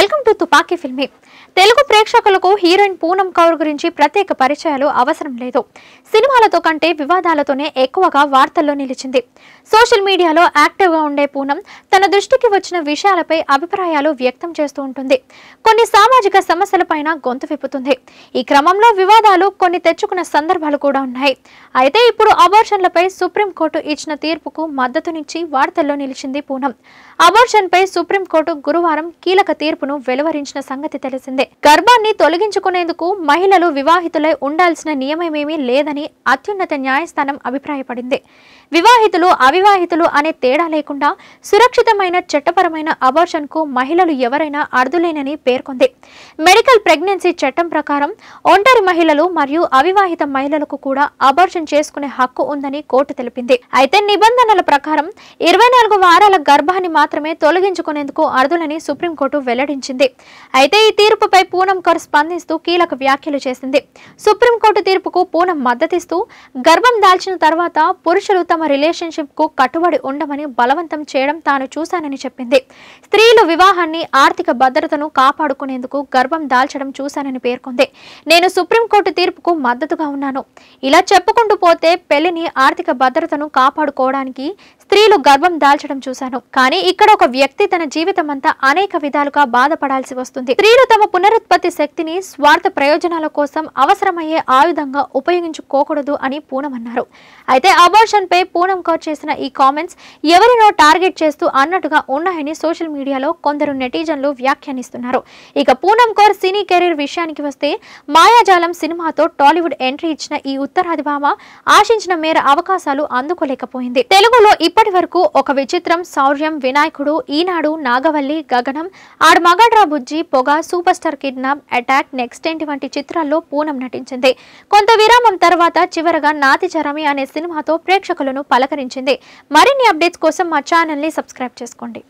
welcome to తుపాకీ ఫిల్మీ తెలుగు ప్రేక్షకులకు heroine Poonam Kaur గురించి ప్రత్యేక పరిచయాలు అవసరం లేదు సినిమాలతో కంటే వివాదాలతోనే ఎక్కువగా వార్తల్లో నిలిచింది సోషల్ మీడియాలో యాక్టివ్గా ఉండే పూనం తన దృష్టికి వచ్చిన విషయాలపై అభిప్రాయాలు వ్యక్తం చేస్తూ ఉంటుంది కొన్ని సామాజిక సమస్యలపైన గొంతు విప్పుతుంది ఈ క్రమంలో వివాదాలు కొన్ని తెచ్చుకున్న సందర్భాలు కూడా ఉన్నాయి అయితే ఇప్పుడు అబార్షన్లపై సుప్రీంకోర్టు ఇచ్చిన తీర్పుకు మద్దతునిచ్చి వార్తల్లో నిలిచింది పూనం అబార్షన్పై సుప్రీంకోర్టు గురువారం కీలక తీర్పును రిపోర్టును వెలువరించిన సంగతి తెలిసిందే గర్భాన్ని తొలగించుకునేందుకు మహిళలు వివాహితులై ఉండాల్సిన నియమమేమీ లేదని అత్యున్నత న్యాయస్థానం అభిప్రాయపడింది వివాహితులు అవివాహితులు అనే తేడా లేకుండా సురక్షితమైన చట్టపరమైన అబార్షన్కు మహిళలు ఎవరైనా అర్థులేనని పేర్కొంది మెడికల్ ప్రెగ్నెన్సీ చట్టం ప్రకారం ఒంటరి మహిళలు మరియు అవివాహిత మహిళలకు కూడా అబార్షన్ చేసుకునే హక్కు ఉందని కోర్టు తెలిపింది అయితే నిబంధనల ప్రకారం ఇరవై నాలుగు వారాల గర్భాన్ని మాత్రమే తొలగించుకునేందుకు అర్థులని సుప్రీంకోర్టు వెల్లడించింది ప్రకటించింది అయితే ఈ తీర్పుపై పూనం కౌర్ స్పందిస్తూ కీలక వ్యాఖ్యలు చేసింది సుప్రీంకోర్టు తీర్పుకు పూనం మద్దతిస్తూ గర్భం దాల్చిన తర్వాత పురుషులు తమ కు కట్టుబడి ఉండమని బలవంతం చేయడం తాను చూశానని చెప్పింది స్త్రీలు వివాహాన్ని ఆర్థిక భద్రతను కాపాడుకునేందుకు గర్భం దాల్చడం చూశానని పేర్కొంది నేను సుప్రీంకోర్టు తీర్పుకు మద్దతుగా ఉన్నాను ఇలా చెప్పుకుంటూ పోతే పెళ్లిని ఆర్థిక భద్రతను కాపాడుకోవడానికి స్త్రీలు గర్భం దాల్చడం చూశాను కానీ ఇక్కడ ఒక వ్యక్తి తన జీవితం అంతా అనేక విధాలుగా బాధపడాల్సి వస్తుంది స్త్రీలు తమ పునరుత్పత్తి శక్తిని స్వార్థ ప్రయోజనాల కోసం అవసరమయ్యే ఆయుధంగా ఉపయోగించుకోకూడదు అని పూనం అన్నారు అయితే అబోర్షన్ పై పూనం కౌర్ చేసిన ఈ కామెంట్స్ ఎవరినో టార్గెట్ చేస్తూ అన్నట్టుగా ఉన్నాయని సోషల్ మీడియాలో కొందరు నెటిజన్లు వ్యాఖ్యానిస్తున్నారు ఇక పూనం కౌర్ సినీ కెరీర్ విషయానికి వస్తే మాయాజాలం సినిమాతో టాలీవుడ్ ఎంట్రీ ఇచ్చిన ఈ ఉత్తరాది భామ ఆశించిన మేర అవకాశాలు అందుకోలేకపోయింది తెలుగులో ఇప్పటి వరకు ఒక విచిత్రం శౌర్యం వినాయకుడు ఈనాడు నాగవల్లి గగనం ఆడమ పగడ్రా బుజ్జి పొగ super star kidnap attack next ఏంటి వంటి చిత్రాల్లో పూనం నటించింది కొంత విరామం తర్వాత చివరగా నాతి చరమి అనే సినిమాతో ప్రేక్షకులను పలకరించింది మరిన్ని అప్డేట్స్ కోసం మా ఛానల్ని సబ్స్క్రైబ్ చేసుకోండి